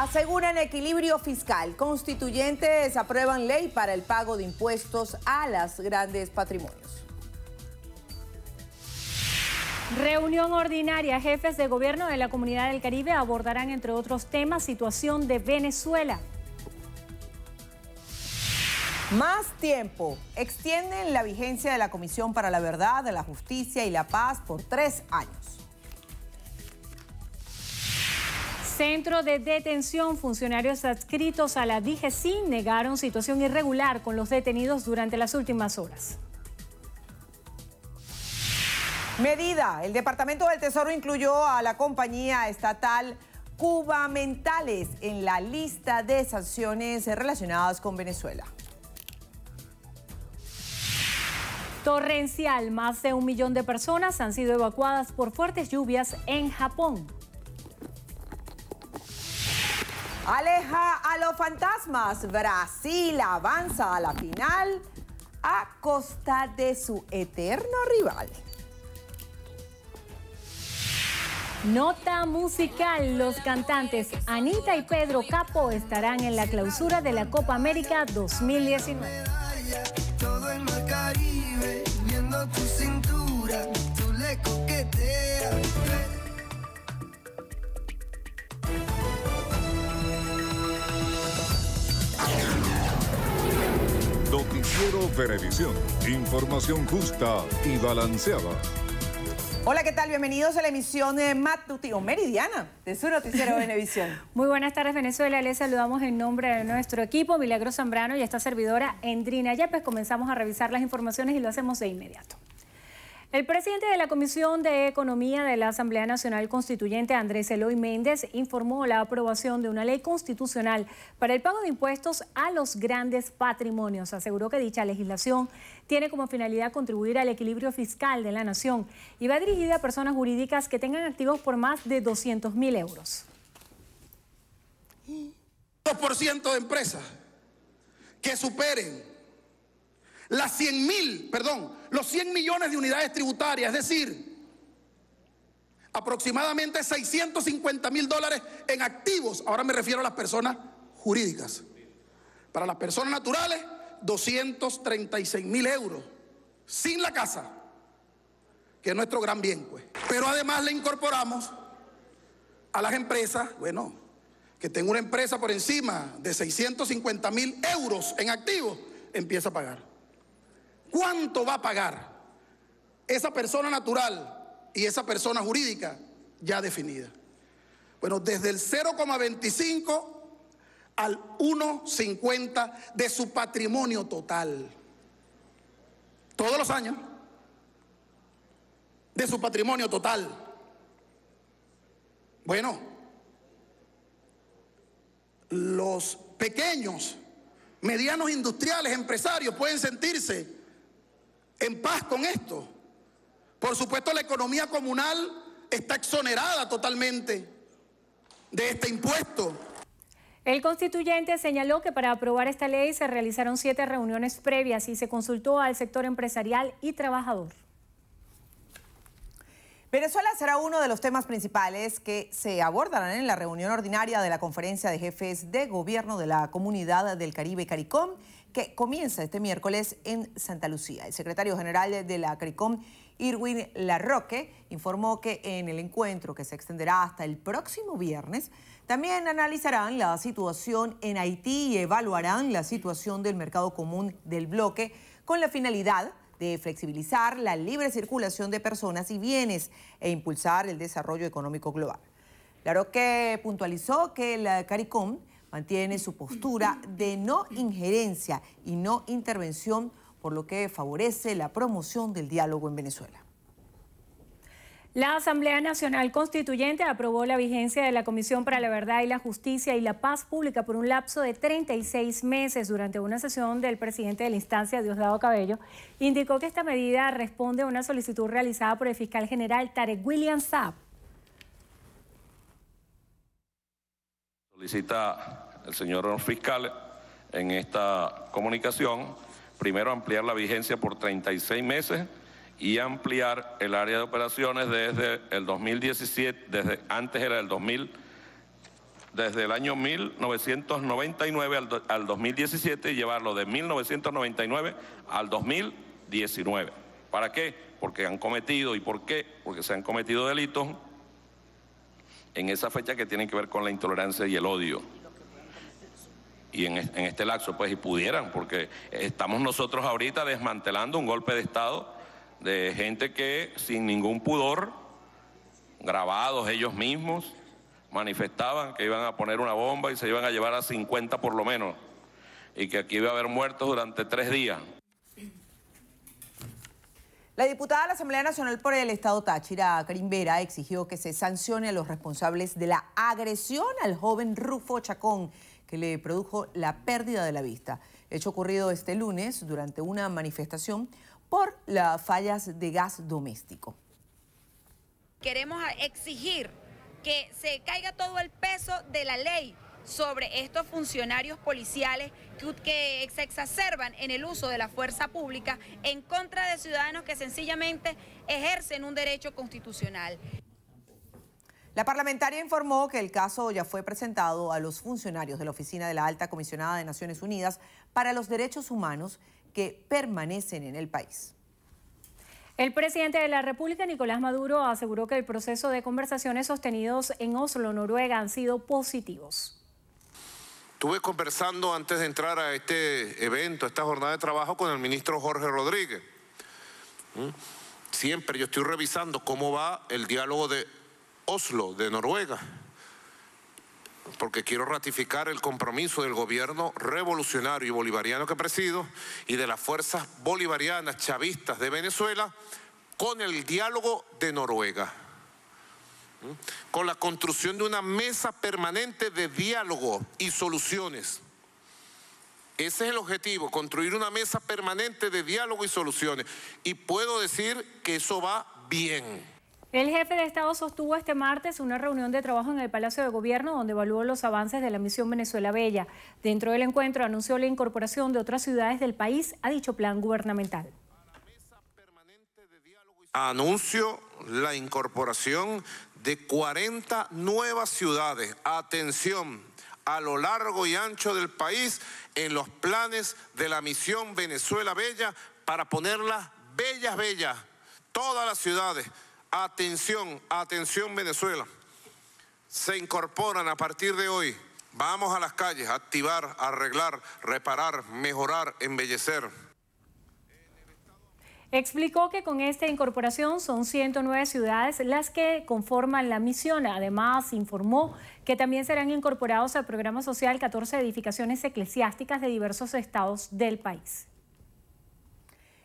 Aseguran equilibrio fiscal. Constituyentes aprueban ley para el pago de impuestos a las grandes patrimonios. Reunión ordinaria. Jefes de gobierno de la Comunidad del Caribe abordarán, entre otros temas, situación de Venezuela. Más tiempo. Extienden la vigencia de la Comisión para la Verdad, la Justicia y la Paz por tres años. Centro de detención, funcionarios adscritos a la DGC negaron situación irregular con los detenidos durante las últimas horas. Medida. El Departamento del Tesoro incluyó a la compañía estatal Cuba Mentales en la lista de sanciones relacionadas con Venezuela. Torrencial. Más de un millón de personas han sido evacuadas por fuertes lluvias en Japón. Aleja a los fantasmas. Brasil avanza a la final a costa de su eterno rival. Nota musical. Los cantantes Anita y Pedro Capo estarán en la clausura de la Copa América 2019. Noticiero Venevisión. Información justa y balanceada. Hola, ¿qué tal? Bienvenidos a la emisión de eh, Tuti meridiana de su noticiero Venevisión. Muy buenas tardes, Venezuela. Les saludamos en nombre de nuestro equipo, Milagro Zambrano y esta servidora, Endrina pues Comenzamos a revisar las informaciones y lo hacemos de inmediato. El presidente de la Comisión de Economía de la Asamblea Nacional Constituyente, Andrés Eloy Méndez, informó la aprobación de una ley constitucional para el pago de impuestos a los grandes patrimonios. Aseguró que dicha legislación tiene como finalidad contribuir al equilibrio fiscal de la nación y va dirigida a personas jurídicas que tengan activos por más de 200 mil euros. 2% de empresas que superen las 100 mil, perdón, los 100 millones de unidades tributarias, es decir, aproximadamente 650 mil dólares en activos, ahora me refiero a las personas jurídicas. Para las personas naturales, 236 mil euros, sin la casa, que es nuestro gran bien, pues. Pero además le incorporamos a las empresas, bueno, que tenga una empresa por encima de 650 mil euros en activos, empieza a pagar. ¿Cuánto va a pagar esa persona natural y esa persona jurídica ya definida? Bueno, desde el 0,25 al 1,50 de su patrimonio total. Todos los años. De su patrimonio total. Bueno, los pequeños, medianos industriales, empresarios pueden sentirse en paz con esto. Por supuesto, la economía comunal está exonerada totalmente de este impuesto. El constituyente señaló que para aprobar esta ley se realizaron siete reuniones previas y se consultó al sector empresarial y trabajador. Venezuela será uno de los temas principales que se abordarán en la reunión ordinaria de la Conferencia de Jefes de Gobierno de la Comunidad del Caribe CARICOM que comienza este miércoles en Santa Lucía. El secretario general de la CARICOM, Irwin Larroque, informó que en el encuentro que se extenderá hasta el próximo viernes, también analizarán la situación en Haití y evaluarán la situación del mercado común del bloque con la finalidad de flexibilizar la libre circulación de personas y bienes e impulsar el desarrollo económico global. Larroque puntualizó que la CARICOM mantiene su postura de no injerencia y no intervención, por lo que favorece la promoción del diálogo en Venezuela. La Asamblea Nacional Constituyente aprobó la vigencia de la Comisión para la Verdad y la Justicia y la Paz Pública por un lapso de 36 meses durante una sesión del presidente de la instancia, Diosdado Cabello. Indicó que esta medida responde a una solicitud realizada por el fiscal general Tarek William Saab Solicita el señor fiscal en esta comunicación, primero ampliar la vigencia por 36 meses y ampliar el área de operaciones desde el 2017, desde antes era el 2000, desde el año 1999 al, al 2017 y llevarlo de 1999 al 2019. ¿Para qué? Porque han cometido, ¿y por qué? Porque se han cometido delitos en esa fecha que tiene que ver con la intolerancia y el odio. Y en, en este laxo, pues, y pudieran, porque estamos nosotros ahorita desmantelando un golpe de Estado de gente que sin ningún pudor, grabados ellos mismos, manifestaban que iban a poner una bomba y se iban a llevar a 50 por lo menos, y que aquí iba a haber muertos durante tres días. La diputada de la Asamblea Nacional por el Estado Táchira, Karim Vera, exigió que se sancione a los responsables de la agresión al joven Rufo Chacón, que le produjo la pérdida de la vista. Hecho ocurrido este lunes durante una manifestación por las fallas de gas doméstico. Queremos exigir que se caiga todo el peso de la ley sobre estos funcionarios policiales que, se exacerban en el uso de la fuerza pública en contra de ciudadanos que sencillamente ejercen un derecho constitucional. La parlamentaria informó que el caso ya fue presentado a los funcionarios de la Oficina de la Alta Comisionada de Naciones Unidas para los Derechos Humanos que permanecen en el país. El presidente de la República, Nicolás Maduro, aseguró que el proceso de conversaciones sostenidos en Oslo, Noruega, han sido positivos. Estuve conversando antes de entrar a este evento, a esta jornada de trabajo, con el ministro Jorge Rodríguez. ¿Mm? Siempre yo estoy revisando cómo va el diálogo de Oslo, de Noruega, porque quiero ratificar el compromiso del gobierno revolucionario y bolivariano que presido y de las fuerzas bolivarianas chavistas de Venezuela con el diálogo de Noruega con la construcción de una mesa permanente de diálogo y soluciones. Ese es el objetivo, construir una mesa permanente de diálogo y soluciones. Y puedo decir que eso va bien. El jefe de Estado sostuvo este martes una reunión de trabajo en el Palacio de Gobierno donde evaluó los avances de la misión Venezuela Bella. Dentro del encuentro anunció la incorporación de otras ciudades del país a dicho plan gubernamental. Anuncio la incorporación de 40 nuevas ciudades, atención, a lo largo y ancho del país en los planes de la misión Venezuela Bella para ponerlas bellas, bellas, todas las ciudades. Atención, atención Venezuela. Se incorporan a partir de hoy. Vamos a las calles activar, arreglar, reparar, mejorar, embellecer. Explicó que con esta incorporación son 109 ciudades las que conforman la misión. Además, informó que también serán incorporados al programa social 14 edificaciones eclesiásticas de diversos estados del país.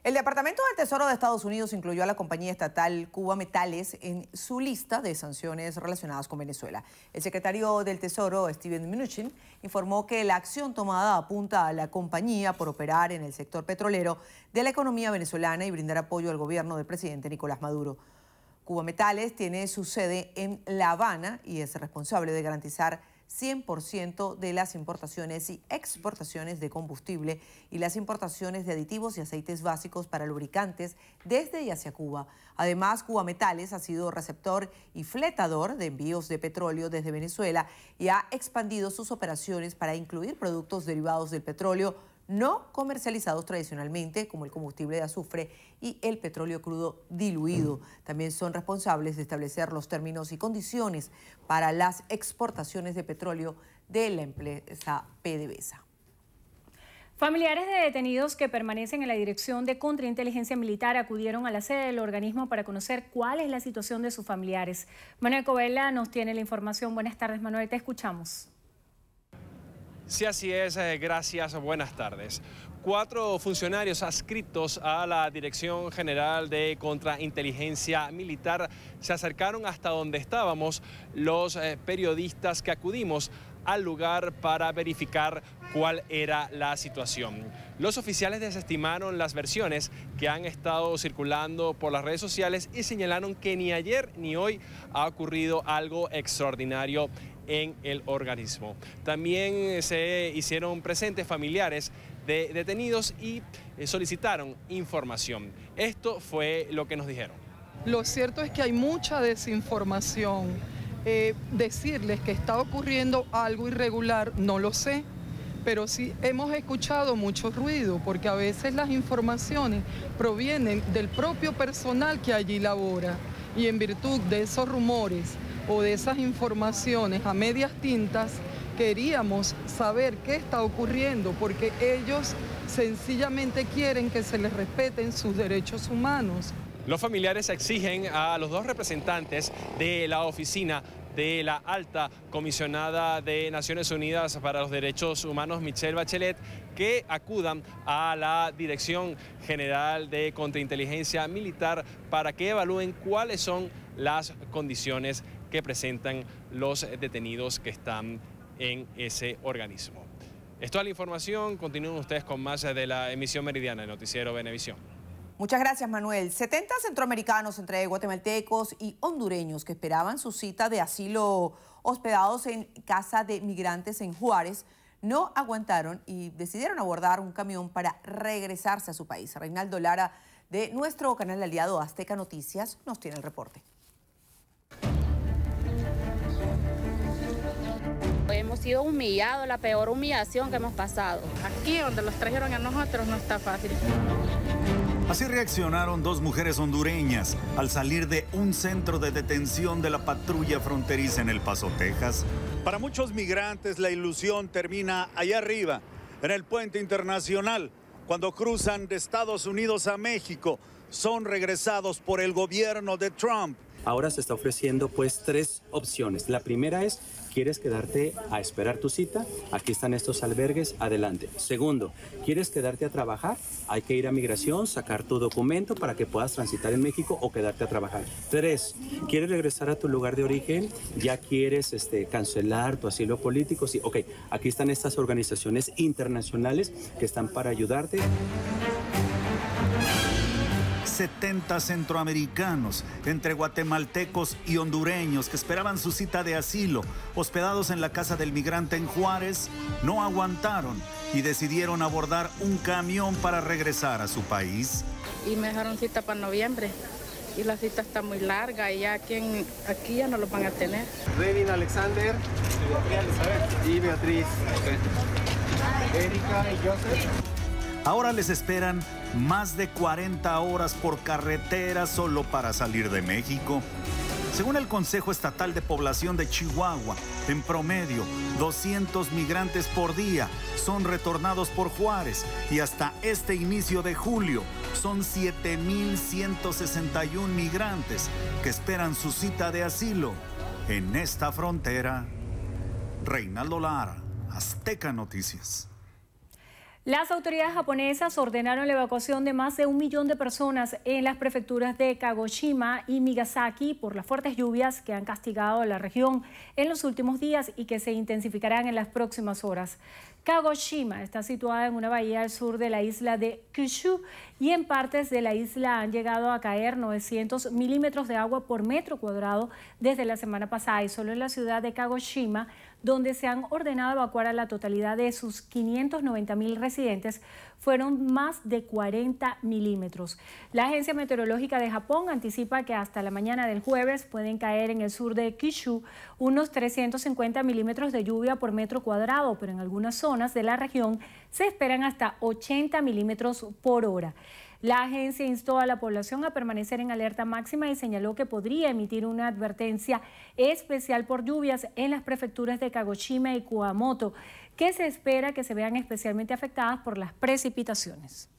El Departamento del Tesoro de Estados Unidos incluyó a la compañía estatal Cuba Metales en su lista de sanciones relacionadas con Venezuela. El secretario del Tesoro, Steven Mnuchin, informó que la acción tomada apunta a la compañía por operar en el sector petrolero de la economía venezolana y brindar apoyo al gobierno del presidente Nicolás Maduro. Cuba Metales tiene su sede en La Habana y es responsable de garantizar 100% de las importaciones y exportaciones de combustible y las importaciones de aditivos y aceites básicos para lubricantes desde y hacia Cuba. Además, Cuba Metales ha sido receptor y fletador de envíos de petróleo desde Venezuela y ha expandido sus operaciones para incluir productos derivados del petróleo no comercializados tradicionalmente, como el combustible de azufre y el petróleo crudo diluido. También son responsables de establecer los términos y condiciones para las exportaciones de petróleo de la empresa PDVSA. Familiares de detenidos que permanecen en la Dirección de Contrainteligencia Militar acudieron a la sede del organismo para conocer cuál es la situación de sus familiares. Manuel Covela nos tiene la información. Buenas tardes, Manuel, te escuchamos sí, así es, eh, gracias, buenas tardes. Cuatro funcionarios adscritos a la Dirección General de Contrainteligencia Militar se acercaron hasta donde estábamos los eh, periodistas que acudimos al lugar para verificar cuál era la situación. Los oficiales desestimaron las versiones que han estado circulando por las redes sociales y señalaron que ni ayer ni hoy ha ocurrido algo extraordinario en el organismo. También eh, se hicieron presentes familiares de detenidos y eh, solicitaron información. Esto fue lo que nos dijeron. Lo cierto es que hay mucha desinformación. Eh, decirles que está ocurriendo algo irregular, no lo sé, pero sí hemos escuchado mucho ruido, porque a veces las informaciones provienen del propio personal que allí labora. Y en virtud de esos rumores o de esas informaciones a medias tintas, queríamos saber qué está ocurriendo, porque ellos sencillamente quieren que se les respeten sus derechos humanos. Los familiares exigen a los dos representantes de la oficina de la alta comisionada de Naciones Unidas para los Derechos Humanos, Michelle Bachelet, que acudan a la Dirección General de Contrainteligencia Militar para que evalúen cuáles son las condiciones que presentan los detenidos que están en ese organismo. Es la información, continúen ustedes con más de la emisión meridiana de Noticiero Benevisión. Muchas gracias, Manuel. 70 centroamericanos, entre guatemaltecos y hondureños, que esperaban su cita de asilo hospedados en casa de migrantes en Juárez, no aguantaron y decidieron abordar un camión para regresarse a su país. Reinaldo Lara, de nuestro canal aliado Azteca Noticias, nos tiene el reporte. hemos sido humillados, la peor humillación que hemos pasado. Aquí donde los trajeron a nosotros no está fácil. Así reaccionaron dos mujeres hondureñas al salir de un centro de detención de la patrulla fronteriza en El Paso, Texas. Para muchos migrantes la ilusión termina allá arriba, en el puente internacional, cuando cruzan de Estados Unidos a México. Son regresados por el gobierno de Trump. Ahora se está ofreciendo pues tres opciones. La primera es, ¿quieres quedarte a esperar tu cita? Aquí están estos albergues, adelante. Segundo, ¿quieres quedarte a trabajar? Hay que ir a migración, sacar tu documento para que puedas transitar en México o quedarte a trabajar. Tres, ¿quieres regresar a tu lugar de origen? ¿Ya quieres este, cancelar tu asilo político? Sí, ok, aquí están estas organizaciones internacionales que están para ayudarte. 70 centroamericanos, entre guatemaltecos y hondureños que esperaban su cita de asilo, hospedados en la casa del migrante en Juárez, no aguantaron y decidieron abordar un camión para regresar a su país. Y me dejaron cita para noviembre. Y la cita está muy larga y ya aquí, aquí ya no los van a tener. Renin Alexander y Beatriz. Y Beatriz. Erika y Joseph. Ahora les esperan más de 40 horas por carretera solo para salir de México. Según el Consejo Estatal de Población de Chihuahua, en promedio, 200 migrantes por día son retornados por Juárez y hasta este inicio de julio son 7.161 migrantes que esperan su cita de asilo en esta frontera. Reinaldo Lara, Azteca Noticias. Las autoridades japonesas ordenaron la evacuación de más de un millón de personas en las prefecturas de Kagoshima y Migasaki por las fuertes lluvias que han castigado a la región en los últimos días y que se intensificarán en las próximas horas. Kagoshima está situada en una bahía al sur de la isla de Kyushu y en partes de la isla han llegado a caer 900 milímetros de agua por metro cuadrado desde la semana pasada y solo en la ciudad de Kagoshima, donde se han ordenado evacuar a la totalidad de sus 590 mil residentes, fueron más de 40 milímetros. La Agencia Meteorológica de Japón anticipa que hasta la mañana del jueves pueden caer en el sur de Kishu unos 350 milímetros de lluvia por metro cuadrado, pero en algunas zonas de la región se esperan hasta 80 milímetros por hora. La agencia instó a la población a permanecer en alerta máxima y señaló que podría emitir una advertencia especial por lluvias en las prefecturas de Kagoshima y Kuamoto. ¿Qué se espera que se vean especialmente afectadas por las precipitaciones.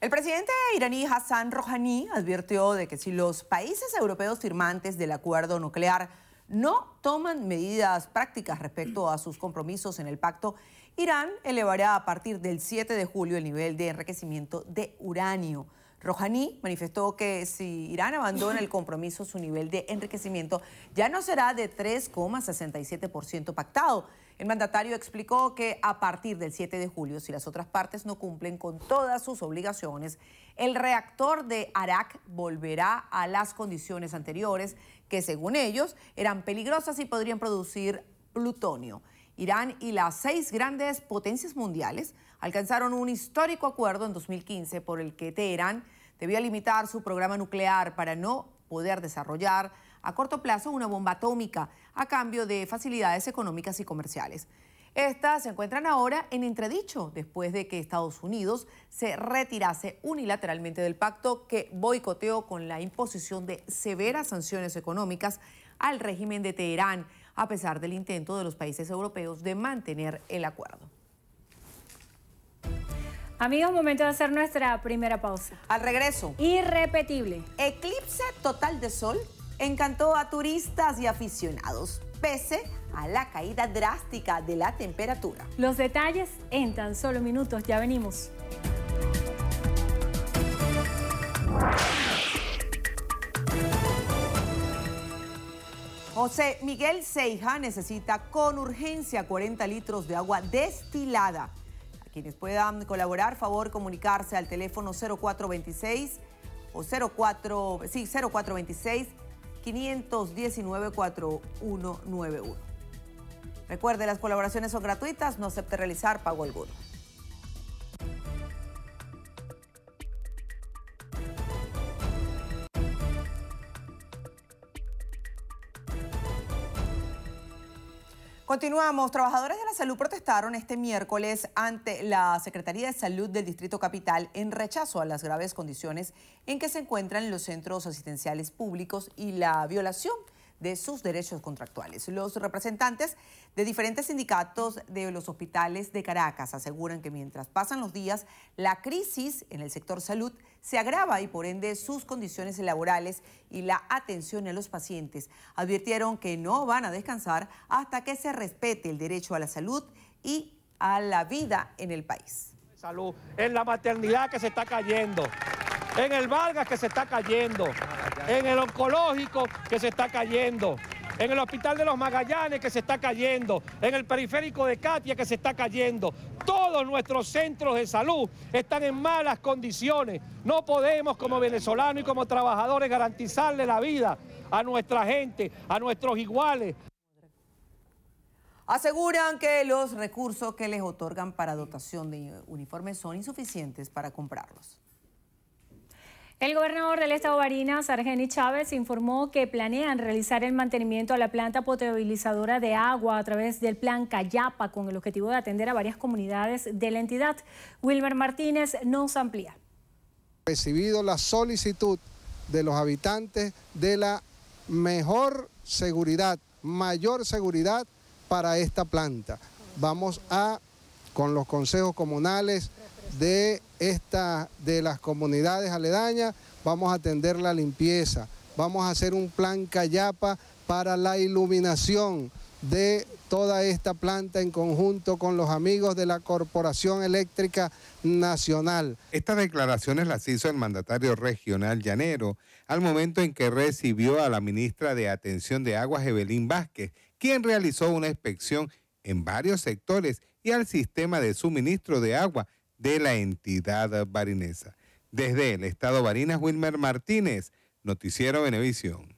El presidente iraní Hassan Rouhani advirtió de que si los países europeos firmantes del acuerdo nuclear no toman medidas prácticas respecto a sus compromisos en el pacto, Irán elevará a partir del 7 de julio el nivel de enriquecimiento de uranio. Rouhani manifestó que si Irán abandona el compromiso, su nivel de enriquecimiento ya no será de 3,67% pactado, el mandatario explicó que a partir del 7 de julio, si las otras partes no cumplen con todas sus obligaciones, el reactor de Arak volverá a las condiciones anteriores, que según ellos eran peligrosas y podrían producir plutonio. Irán y las seis grandes potencias mundiales alcanzaron un histórico acuerdo en 2015 por el que Teherán debía limitar su programa nuclear para no poder desarrollar a corto plazo una bomba atómica a cambio de facilidades económicas y comerciales. Estas se encuentran ahora en entredicho después de que Estados Unidos se retirase unilateralmente del pacto que boicoteó con la imposición de severas sanciones económicas al régimen de Teherán, a pesar del intento de los países europeos de mantener el acuerdo. Amigos, momento de hacer nuestra primera pausa. Al regreso. Irrepetible. Eclipse total de sol encantó a turistas y aficionados, pese a la caída drástica de la temperatura. Los detalles en tan solo minutos, ya venimos. José Miguel Seija necesita con urgencia 40 litros de agua destilada quienes puedan colaborar, favor comunicarse al teléfono 0426 o 04, 0426 519 4191. Recuerde, las colaboraciones son gratuitas, no acepte realizar pago alguno. Continuamos. Trabajadores de la salud protestaron este miércoles ante la Secretaría de Salud del Distrito Capital en rechazo a las graves condiciones en que se encuentran los centros asistenciales públicos y la violación de sus derechos contractuales. Los representantes de diferentes sindicatos de los hospitales de Caracas aseguran que mientras pasan los días, la crisis en el sector salud se agrava y por ende sus condiciones laborales y la atención a los pacientes. Advirtieron que no van a descansar hasta que se respete el derecho a la salud y a la vida en el país. Salud, en la maternidad que se está cayendo, en el Vargas que se está cayendo, en el oncológico que se está cayendo, en el hospital de los Magallanes que se está cayendo, en el periférico de Katia que se está cayendo. Todos nuestros centros de salud están en malas condiciones. No podemos como venezolanos y como trabajadores garantizarle la vida a nuestra gente, a nuestros iguales. Aseguran que los recursos que les otorgan para dotación de uniformes son insuficientes para comprarlos. El gobernador del estado Barinas, Argeni Chávez, informó que planean realizar el mantenimiento a la planta potabilizadora de agua a través del plan Callapa, con el objetivo de atender a varias comunidades de la entidad. Wilmer Martínez nos amplía. Recibido la solicitud de los habitantes de la mejor seguridad, mayor seguridad para esta planta. Vamos a, con los consejos comunales de esta de las comunidades aledañas, vamos a atender la limpieza, vamos a hacer un plan Callapa para la iluminación de toda esta planta en conjunto con los amigos de la Corporación Eléctrica Nacional. Estas declaraciones las hizo el mandatario regional llanero al momento en que recibió a la ministra de Atención de Aguas, Evelyn Vázquez, quien realizó una inspección en varios sectores y al sistema de suministro de agua de la entidad barinesa. Desde el Estado Barinas, Wilmer Martínez, Noticiero Benevisión.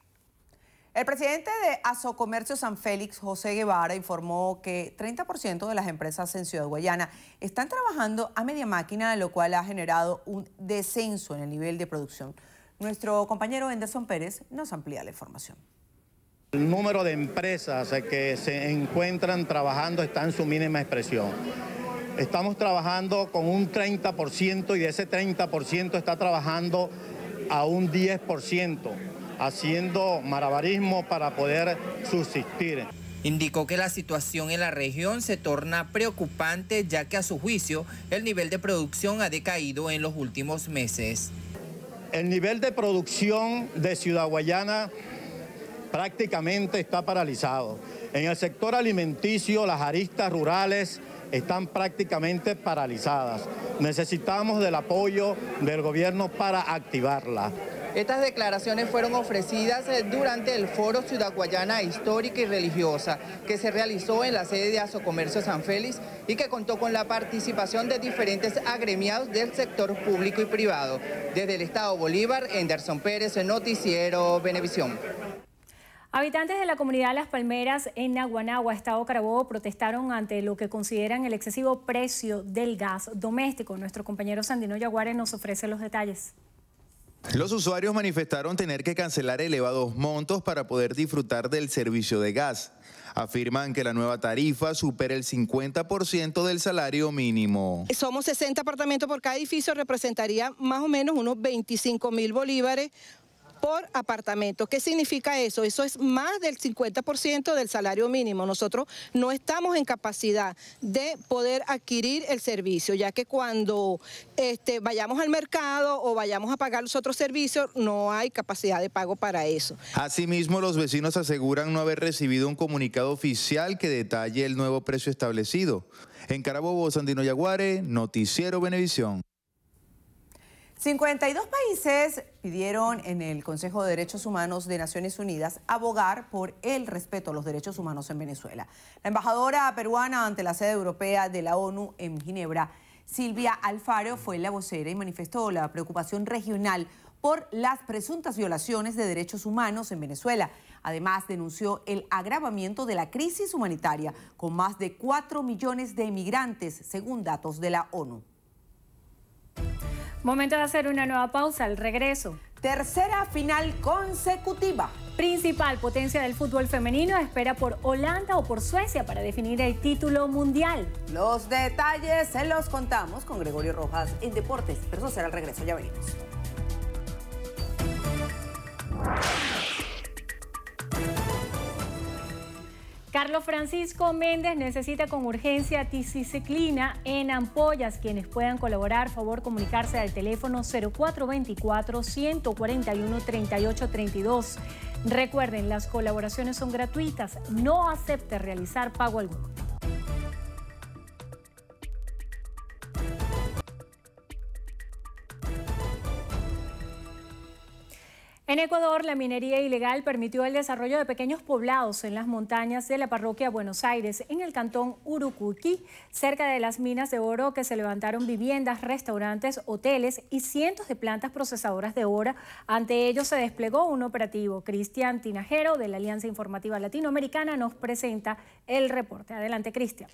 El presidente de Asocomercio San Félix, José Guevara, informó que 30% de las empresas en Ciudad Guayana están trabajando a media máquina, lo cual ha generado un descenso en el nivel de producción. Nuestro compañero Enderson Pérez nos amplía la información. El número de empresas que se encuentran trabajando está en su mínima expresión. Estamos trabajando con un 30% y de ese 30% está trabajando a un 10%, haciendo marabarismo para poder subsistir. Indicó que la situación en la región se torna preocupante ya que a su juicio el nivel de producción ha decaído en los últimos meses. El nivel de producción de Ciudad Guayana prácticamente está paralizado. En el sector alimenticio, las aristas rurales están prácticamente paralizadas. Necesitamos del apoyo del gobierno para activarla. Estas declaraciones fueron ofrecidas eh, durante el Foro Ciudad Guayana Histórica y Religiosa que se realizó en la sede de Asocomercio San Félix y que contó con la participación de diferentes agremiados del sector público y privado. Desde el Estado Bolívar, Enderson Pérez, Noticiero Benevisión. Habitantes de la comunidad Las Palmeras en Naguanagua, Estado Carabobo, protestaron ante lo que consideran el excesivo precio del gas doméstico. Nuestro compañero Sandino Yaguare nos ofrece los detalles. Los usuarios manifestaron tener que cancelar elevados montos para poder disfrutar del servicio de gas. Afirman que la nueva tarifa supera el 50% del salario mínimo. Somos 60 apartamentos por cada edificio, representaría más o menos unos 25 mil bolívares por apartamento. ¿Qué significa eso? Eso es más del 50% del salario mínimo. Nosotros no estamos en capacidad de poder adquirir el servicio, ya que cuando este, vayamos al mercado o vayamos a pagar los otros servicios, no hay capacidad de pago para eso. Asimismo, los vecinos aseguran no haber recibido un comunicado oficial que detalle el nuevo precio establecido. En Carabobo, Sandino Yaguare, Noticiero Benevisión. 52 países pidieron en el Consejo de Derechos Humanos de Naciones Unidas abogar por el respeto a los derechos humanos en Venezuela. La embajadora peruana ante la sede europea de la ONU en Ginebra, Silvia Alfaro, fue la vocera y manifestó la preocupación regional por las presuntas violaciones de derechos humanos en Venezuela. Además, denunció el agravamiento de la crisis humanitaria con más de 4 millones de emigrantes, según datos de la ONU. Momento de hacer una nueva pausa al regreso. Tercera final consecutiva. Principal potencia del fútbol femenino espera por Holanda o por Suecia para definir el título mundial. Los detalles se los contamos con Gregorio Rojas en Deportes, pero eso será el regreso, ya venimos. Carlos Francisco Méndez necesita con urgencia ticiciclina en ampollas. Quienes puedan colaborar, favor comunicarse al teléfono 0424-141-3832. Recuerden, las colaboraciones son gratuitas, no acepte realizar pago alguno. En Ecuador, la minería ilegal permitió el desarrollo de pequeños poblados en las montañas de la parroquia Buenos Aires, en el cantón Urucuquí. Cerca de las minas de oro que se levantaron viviendas, restaurantes, hoteles y cientos de plantas procesadoras de oro. Ante ello se desplegó un operativo. Cristian Tinajero, de la Alianza Informativa Latinoamericana, nos presenta el reporte. Adelante, Cristian.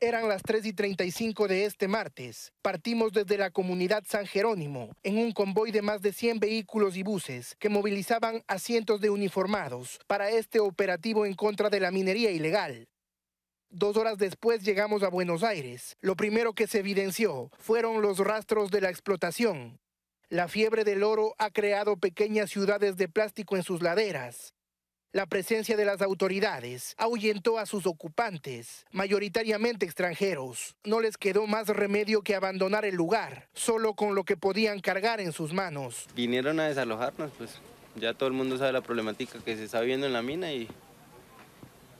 Eran las 3 y 35 de este martes. Partimos desde la comunidad San Jerónimo en un convoy de más de 100 vehículos y buses que movilizaban a cientos de uniformados para este operativo en contra de la minería ilegal. Dos horas después llegamos a Buenos Aires. Lo primero que se evidenció fueron los rastros de la explotación. La fiebre del oro ha creado pequeñas ciudades de plástico en sus laderas, la presencia de las autoridades ahuyentó a sus ocupantes, mayoritariamente extranjeros. No les quedó más remedio que abandonar el lugar, solo con lo que podían cargar en sus manos. Vinieron a desalojarnos, pues ya todo el mundo sabe la problemática que se está viendo en la mina y,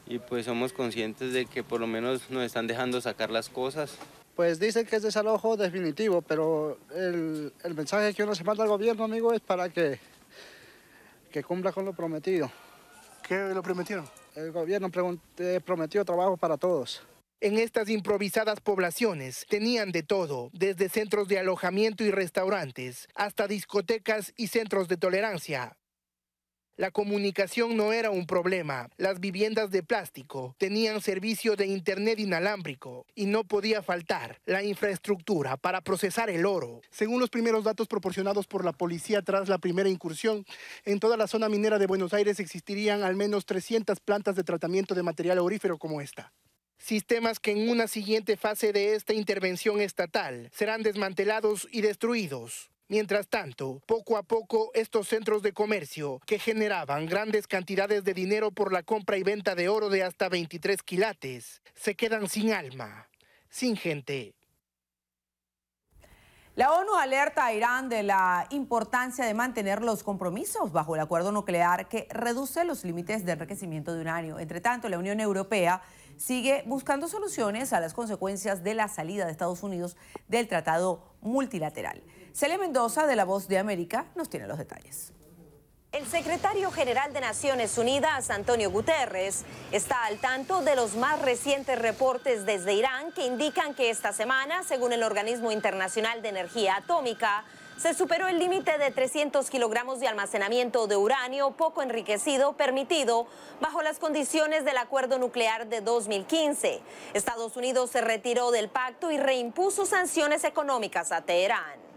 y pues somos conscientes de que por lo menos nos están dejando sacar las cosas. Pues dicen que es desalojo definitivo, pero el, mensaje que uno se manda al gobierno, amigo, es para que, que cumpla con lo prometido. ¿Qué lo prometieron? El gobierno eh, prometió trabajo para todos. En estas improvisadas poblaciones tenían de todo, desde centros de alojamiento y restaurantes hasta discotecas y centros de tolerancia. La comunicación no era un problema. Las viviendas de plástico tenían servicio de internet inalámbrico y no podía faltar la infraestructura para procesar el oro. Según los primeros datos proporcionados por la policía tras la primera incursión, en toda la zona minera de Buenos Aires existirían al menos 300 plantas de tratamiento de material aurífero como esta. Sistemas que en una siguiente fase de esta intervención estatal serán desmantelados y destruidos. Mientras tanto, poco a poco estos centros de comercio, que generaban grandes cantidades de dinero por la compra y venta de oro de hasta 23 quilates, se quedan sin alma, sin gente. La ONU alerta a Irán de la importancia de mantener los compromisos bajo el acuerdo nuclear que reduce los límites de enriquecimiento de uranio. Entre tanto, la Unión Europea sigue buscando soluciones a las consecuencias de la salida de Estados Unidos del tratado multilateral. Celia Mendoza, de La Voz de América, nos tiene los detalles. El secretario general de Naciones Unidas, Antonio Guterres, está al tanto de los más recientes reportes desde Irán que indican que esta semana, según el Organismo Internacional de Energía Atómica, se superó el límite de 300 kilogramos de almacenamiento de uranio poco enriquecido permitido bajo las condiciones del acuerdo nuclear de 2015. Estados Unidos se retiró del pacto y reimpuso sanciones económicas a Teherán.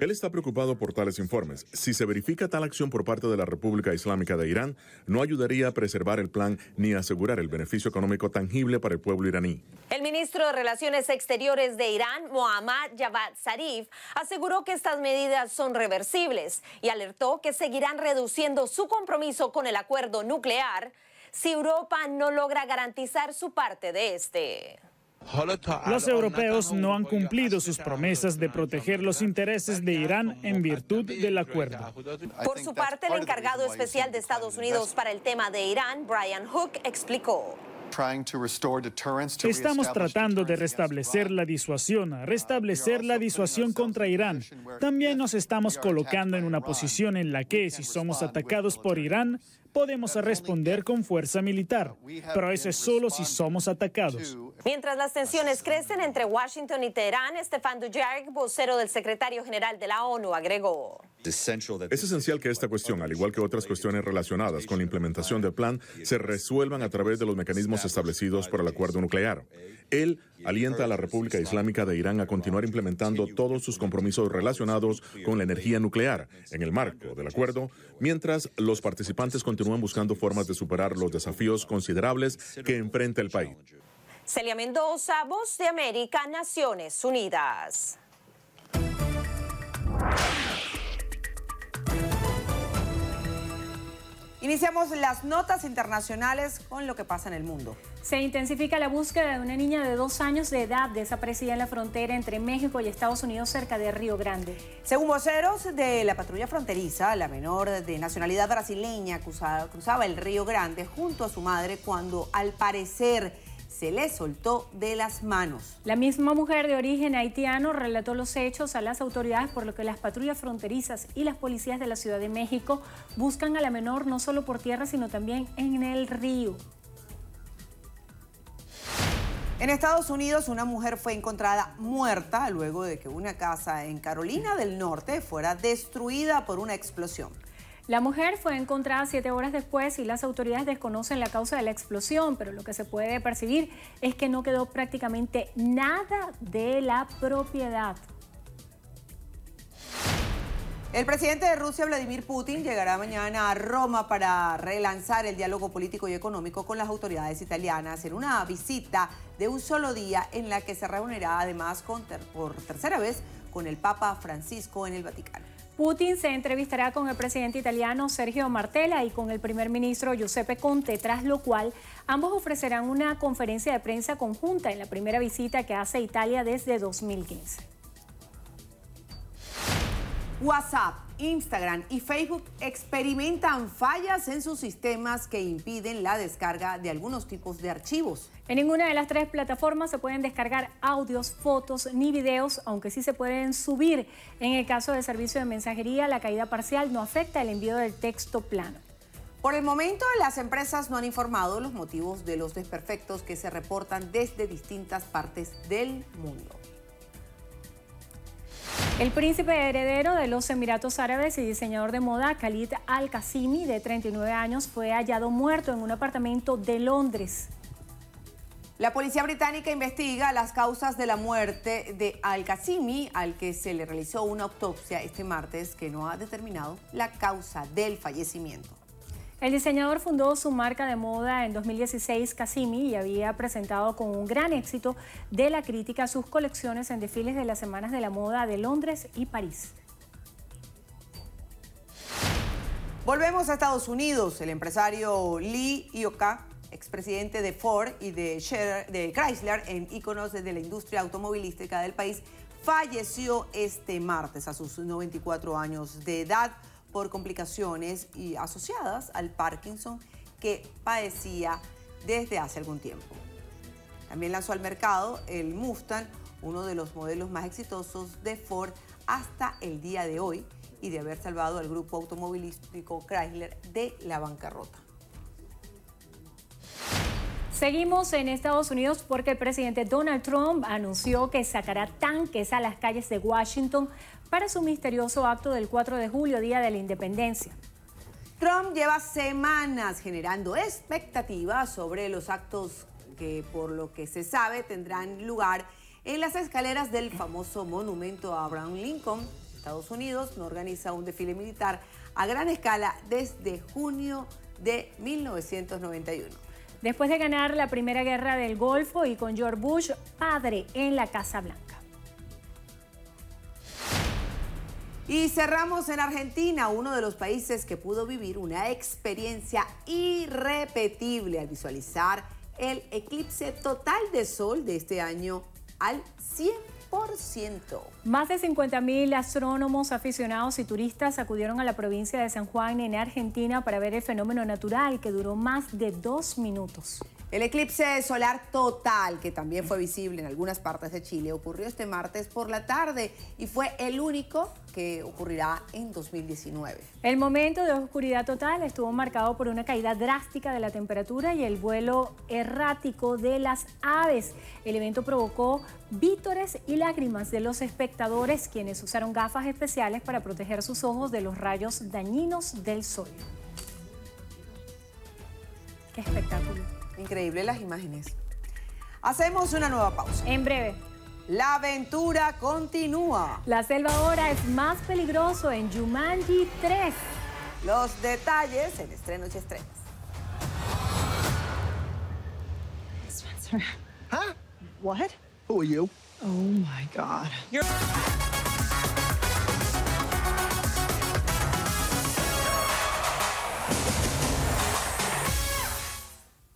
Él está preocupado por tales informes. Si se verifica tal acción por parte de la República Islámica de Irán, no ayudaría a preservar el plan ni a asegurar el beneficio económico tangible para el pueblo iraní. El ministro de Relaciones Exteriores de Irán, Mohammad Javad Zarif, aseguró que estas medidas son reversibles y alertó que seguirán reduciendo su compromiso con el acuerdo nuclear si Europa no logra garantizar su parte de este. Los europeos no han cumplido sus promesas de proteger los intereses de Irán en virtud del acuerdo. Por su parte, el encargado especial de Estados Unidos para el tema de Irán, Brian Hook, explicó. Estamos tratando de restablecer la disuasión, restablecer la disuasión contra Irán. También nos estamos colocando en una posición en la que, si somos atacados por Irán, podemos responder con fuerza militar, pero eso es solo si somos atacados. Mientras las tensiones crecen entre Washington y Teherán, Stefan Dujarric, vocero del secretario general de la ONU, agregó. Es esencial que esta cuestión, al igual que otras cuestiones relacionadas con la implementación del plan, se resuelvan a través de los mecanismos establecidos por el acuerdo nuclear. Él alienta a la República Islámica de Irán a continuar implementando todos sus compromisos relacionados con la energía nuclear en el marco del acuerdo, mientras los participantes continúan buscando formas de superar los desafíos considerables que enfrenta el país. Celia Mendoza, Voz de América, Naciones Unidas. Iniciamos las notas internacionales con lo que pasa en el mundo. Se intensifica la búsqueda de una niña de dos años de edad desaparecida en la frontera entre México y Estados Unidos cerca de Río Grande. Según voceros de la patrulla fronteriza, la menor de nacionalidad brasileña cruzaba, cruzaba el Río Grande junto a su madre cuando al parecer se le soltó de las manos. La misma mujer de origen haitiano relató los hechos a las autoridades por lo que las patrullas fronterizas y las policías de la Ciudad de México buscan a la menor no solo por tierra sino también en el río. En Estados Unidos, una mujer fue encontrada muerta luego de que una casa en Carolina del Norte fuera destruida por una explosión. La mujer fue encontrada siete horas después y las autoridades desconocen la causa de la explosión, pero lo que se puede percibir es que no quedó prácticamente nada de la propiedad. El presidente de Rusia, Vladimir Putin, llegará mañana a Roma para relanzar el diálogo político y económico con las autoridades italianas en una visita de un solo día en la que se reunirá además con por tercera vez con el Papa Francisco en el Vaticano. Putin se entrevistará con el presidente italiano Sergio Martella y con el primer ministro Giuseppe Conte, tras lo cual ambos ofrecerán una conferencia de prensa conjunta en la primera visita que hace Italia desde 2015. WhatsApp Instagram y Facebook experimentan fallas en sus sistemas que impiden la descarga de algunos tipos de archivos. En ninguna de las tres plataformas se pueden descargar audios, fotos ni videos, aunque sí se pueden subir. En el caso del servicio de mensajería, la caída parcial no afecta el envío del texto plano. Por el momento, las empresas no han informado los motivos de los desperfectos que se reportan desde distintas partes del mundo. El príncipe heredero de los Emiratos Árabes y diseñador de moda Khalid al qasimi de 39 años, fue hallado muerto en un apartamento de Londres. La policía británica investiga las causas de la muerte de al qasimi al que se le realizó una autopsia este martes que no ha determinado la causa del fallecimiento. El diseñador fundó su marca de moda en 2016, Casimi, y había presentado con un gran éxito de la crítica sus colecciones en desfiles de las Semanas de la Moda de Londres y París. Volvemos a Estados Unidos. El empresario Lee Ioka, expresidente de Ford y de, de Chrysler, en iconos de la industria automovilística del país, falleció este martes a sus 94 años de edad por complicaciones y asociadas al Parkinson que padecía desde hace algún tiempo. También lanzó al mercado el Mustang, uno de los modelos más exitosos de Ford hasta el día de hoy y de haber salvado al grupo automovilístico Chrysler de la bancarrota. Seguimos en Estados Unidos porque el presidente Donald Trump anunció que sacará tanques a las calles de Washington para su misterioso acto del 4 de julio, Día de la Independencia. Trump lleva semanas generando expectativas sobre los actos que por lo que se sabe tendrán lugar en las escaleras del famoso monumento a Abraham Lincoln. Estados Unidos no organiza un desfile militar a gran escala desde junio de 1991. Después de ganar la primera guerra del Golfo y con George Bush, padre en la Casa Blanca. Y cerramos en Argentina, uno de los países que pudo vivir una experiencia irrepetible al visualizar el eclipse total de sol de este año al 100%. Más de 50.000 astrónomos, aficionados y turistas acudieron a la provincia de San Juan en Argentina para ver el fenómeno natural que duró más de dos minutos. El eclipse solar total, que también fue visible en algunas partes de Chile, ocurrió este martes por la tarde y fue el único que ocurrirá en 2019. El momento de oscuridad total estuvo marcado por una caída drástica de la temperatura y el vuelo errático de las aves. El evento provocó vítores y lágrimas de los espectadores, quienes usaron gafas especiales para proteger sus ojos de los rayos dañinos del sol. ¡Qué espectáculo! Increíble las imágenes. Hacemos una nueva pausa. En breve. La aventura continúa. La selva ahora es más peligroso en Jumanji 3. Los detalles en Estrenos y Estrenos. Huh? What? Oh my God.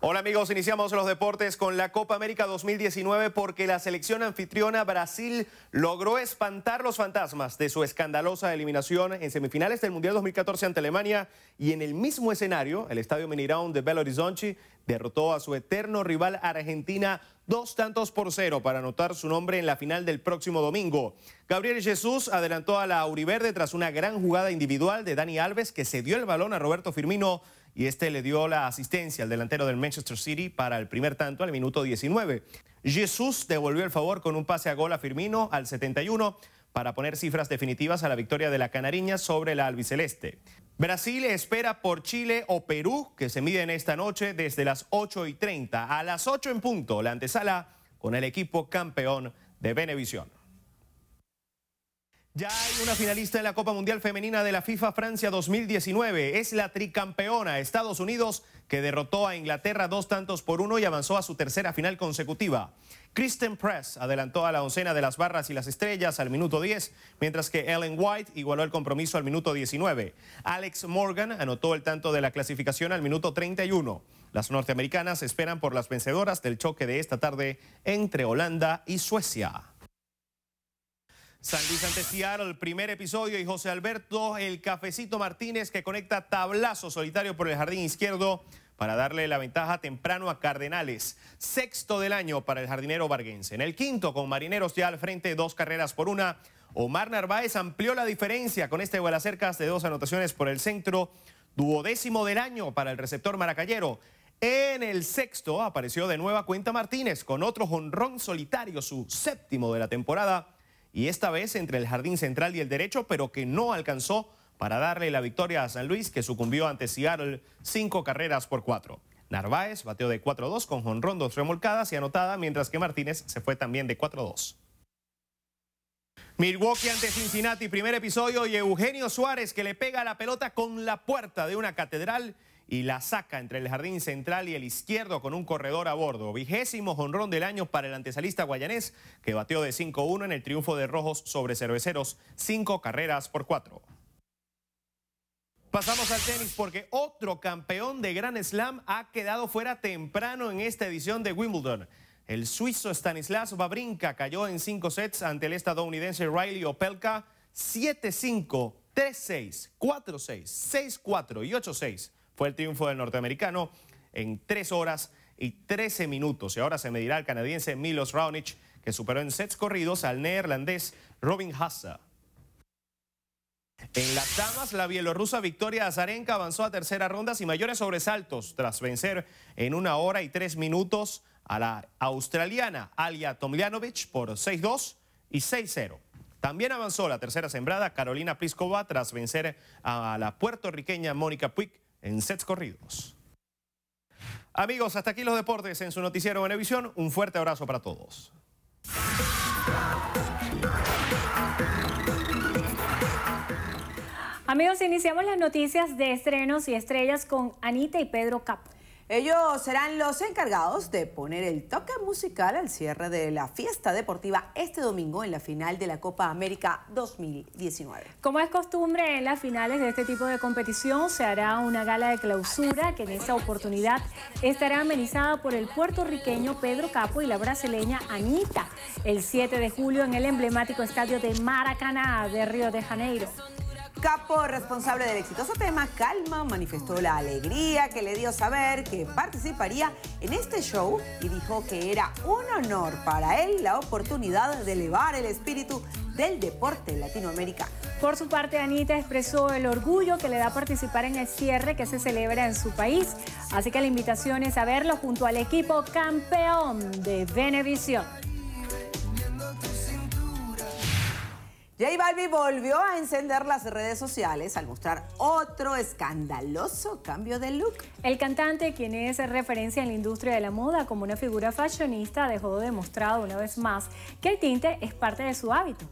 Hola amigos, iniciamos los deportes con la Copa América 2019 porque la selección anfitriona Brasil logró espantar los fantasmas de su escandalosa eliminación en semifinales del Mundial 2014 ante Alemania y en el mismo escenario, el Estadio Mineirão de Belo Horizonte derrotó a su eterno rival Argentina dos tantos por cero para anotar su nombre en la final del próximo domingo. Gabriel Jesús adelantó a la Auriverde tras una gran jugada individual de Dani Alves que se dio el balón a Roberto Firmino y este le dio la asistencia al delantero del Manchester City para el primer tanto al minuto 19. Jesús devolvió el favor con un pase a gol a Firmino al 71 para poner cifras definitivas a la victoria de la Canariña sobre la albiceleste. Brasil espera por Chile o Perú, que se miden esta noche desde las 8 y 30 a las 8 en punto, la antesala con el equipo campeón de Benevisión. Ya hay una finalista de la Copa Mundial Femenina de la FIFA Francia 2019. Es la tricampeona Estados Unidos que derrotó a Inglaterra dos tantos por uno y avanzó a su tercera final consecutiva. Kristen Press adelantó a la oncena de las barras y las estrellas al minuto 10, mientras que Ellen White igualó el compromiso al minuto 19. Alex Morgan anotó el tanto de la clasificación al minuto 31. Las norteamericanas esperan por las vencedoras del choque de esta tarde entre Holanda y Suecia. San Luis ante el primer episodio y José Alberto el Cafecito Martínez que conecta tablazo solitario por el jardín izquierdo para darle la ventaja temprano a Cardenales. Sexto del año para el jardinero varguense. En el quinto con Marineros ya al frente dos carreras por una. Omar Narváez amplió la diferencia con este cercas de dos anotaciones por el centro. Duodécimo del año para el receptor maracayero. En el sexto apareció de nueva cuenta Martínez con otro jonrón solitario, su séptimo de la temporada y esta vez entre el jardín central y el derecho, pero que no alcanzó para darle la victoria a San Luis, que sucumbió ante Seattle cinco carreras por cuatro. Narváez bateó de 4-2 con jonrón, dos remolcadas y anotada, mientras que Martínez se fue también de 4-2. Milwaukee ante Cincinnati, primer episodio y Eugenio Suárez que le pega la pelota con la puerta de una catedral y la saca entre el jardín central y el izquierdo con un corredor a bordo. Vigésimo jonrón del año para el antesalista guayanés, que batió de 5-1 en el triunfo de Rojos sobre Cerveceros, cinco carreras por cuatro. Pasamos al tenis porque otro campeón de Gran Slam ha quedado fuera temprano en esta edición de Wimbledon. El suizo Stanislas Babrinka cayó en cinco sets ante el estadounidense Riley Opelka 7-5, 3-6, 4-6, 6-4 y 8-6 fue el triunfo del norteamericano en 3 horas y 13 minutos. Y ahora se medirá al canadiense Milos Raonic, que superó en sets corridos al neerlandés Robin Hassa. En las damas, la bielorrusa Victoria Azarenka avanzó a tercera ronda sin mayores sobresaltos tras vencer en una hora y tres minutos a la australiana Alia Tomljanovic por 6-2 y 6-0. También avanzó la tercera sembrada Carolina Pliskova tras vencer a la puertorriqueña Mónica Puig en sets corridos. Amigos, hasta aquí los deportes en su noticiero Venevisión. Un fuerte abrazo para todos. Amigos, iniciamos las noticias de estrenos y estrellas con Anita y Pedro Capo. Ellos serán los encargados de poner el toque musical al cierre de la fiesta deportiva este domingo en la final de la Copa América 2019. Como es costumbre en las finales de este tipo de competición, se hará una gala de clausura que en esa oportunidad estará amenizada por el puertorriqueño Pedro Capo y la brasileña Anita el 7 de julio en el emblemático estadio de Maracaná de Río de Janeiro. Capo, responsable del exitoso tema Calma, manifestó la alegría que le dio saber que participaría en este show y dijo que era un honor para él la oportunidad de elevar el espíritu del deporte latinoamericano. Por su parte, Anita expresó el orgullo que le da participar en el cierre que se celebra en su país. Así que la invitación es a verlo junto al equipo campeón de Venevisión. J Balvin volvió a encender las redes sociales al mostrar otro escandaloso cambio de look. El cantante, quien es referencia en la industria de la moda como una figura fashionista, dejó demostrado una vez más que el tinte es parte de su hábito.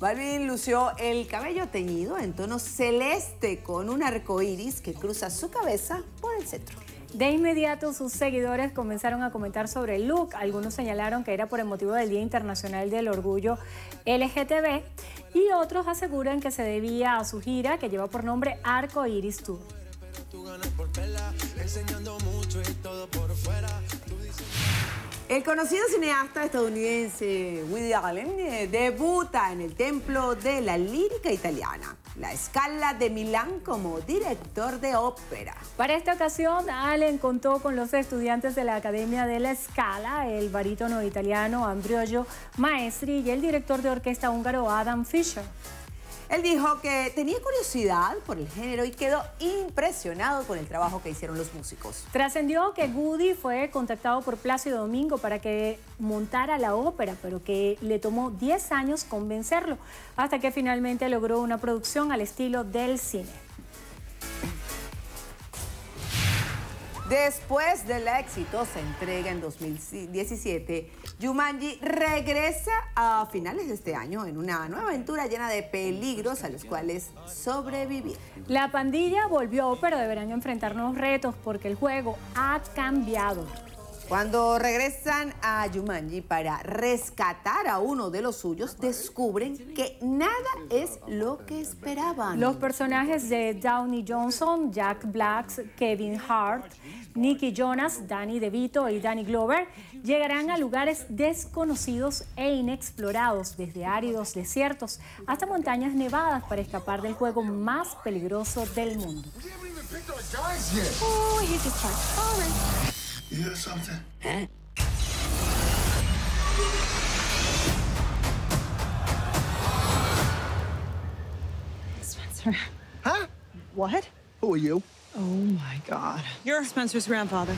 Balvin lució el cabello teñido en tono celeste con un arco iris que cruza su cabeza por el centro. De inmediato sus seguidores comenzaron a comentar sobre el look. Algunos señalaron que era por el motivo del Día Internacional del Orgullo LGTB y otros aseguran que se debía a su gira que lleva por nombre Arco Iris Tour. El conocido cineasta estadounidense Woody Allen eh, debuta en el templo de la lírica italiana, la Scala de Milán, como director de ópera. Para esta ocasión, Allen contó con los estudiantes de la Academia de la Scala, el barítono italiano Ambrogio Maestri y el director de orquesta húngaro Adam Fischer. Él dijo que tenía curiosidad por el género y quedó impresionado con el trabajo que hicieron los músicos. Trascendió que Goody fue contactado por Plácido Domingo para que montara la ópera, pero que le tomó 10 años convencerlo, hasta que finalmente logró una producción al estilo del cine. Después de la exitosa entrega en 2017, Jumanji regresa a finales de este año en una nueva aventura llena de peligros a los cuales sobrevivir. La pandilla volvió, pero deberán enfrentar nuevos retos porque el juego ha cambiado. Cuando regresan a Yumanji para rescatar a uno de los suyos, descubren que nada es lo que esperaban. Los personajes de Downey Johnson, Jack Black, Kevin Hart, Nicky Jonas, Danny DeVito y Danny Glover llegarán a lugares desconocidos e inexplorados, desde áridos desiertos hasta montañas nevadas para escapar del juego más peligroso del mundo something? Spencer. What? Who are you? Oh my God. You're Spencer's grandfather.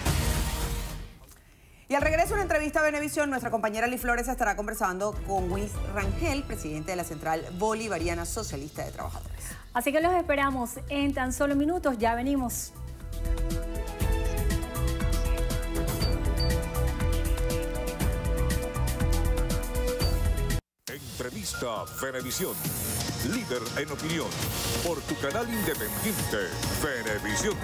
Y al regreso una entrevista a Benevisión, nuestra compañera Liz Flores estará conversando con Luis Rangel, presidente de la Central Bolivariana Socialista de Trabajadores. Así que los esperamos en tan solo minutos. Ya venimos. revista Venevisión. Líder en opinión. Por tu canal independiente, Venevisión.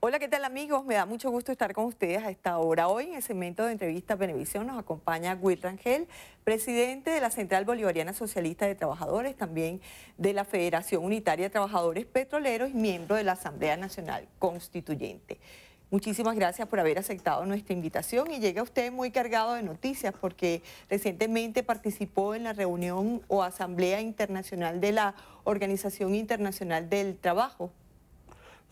Hola, ¿qué tal amigos? Me da mucho gusto estar con ustedes a esta hora. Hoy en el segmento de entrevista Venevisión nos acompaña Will Rangel, presidente de la Central Bolivariana Socialista de Trabajadores, también de la Federación Unitaria de Trabajadores Petroleros y miembro de la Asamblea Nacional Constituyente. Muchísimas gracias por haber aceptado nuestra invitación y llega usted muy cargado de noticias porque recientemente participó en la reunión o asamblea internacional de la Organización Internacional del Trabajo.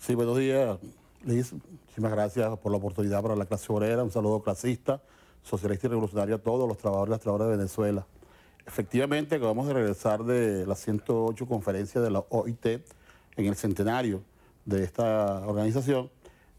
Sí, buenos días, Liz. Muchísimas gracias por la oportunidad para la clase obrera. Un saludo clasista, socialista y revolucionario a todos los trabajadores y las trabajadoras de Venezuela. Efectivamente, acabamos de regresar de la 108 conferencia de la OIT en el centenario de esta organización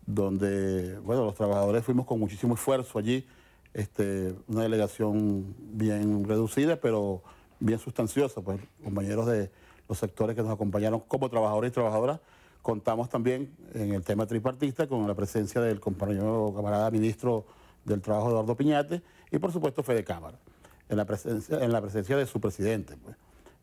donde, bueno, los trabajadores fuimos con muchísimo esfuerzo allí, este, una delegación bien reducida, pero bien sustanciosa, pues compañeros de los sectores que nos acompañaron como trabajadores y trabajadoras. Contamos también en el tema tripartista con la presencia del compañero camarada ministro del Trabajo Eduardo Piñate y por supuesto Fede Cámara, en la presencia, en la presencia de su presidente. Pues.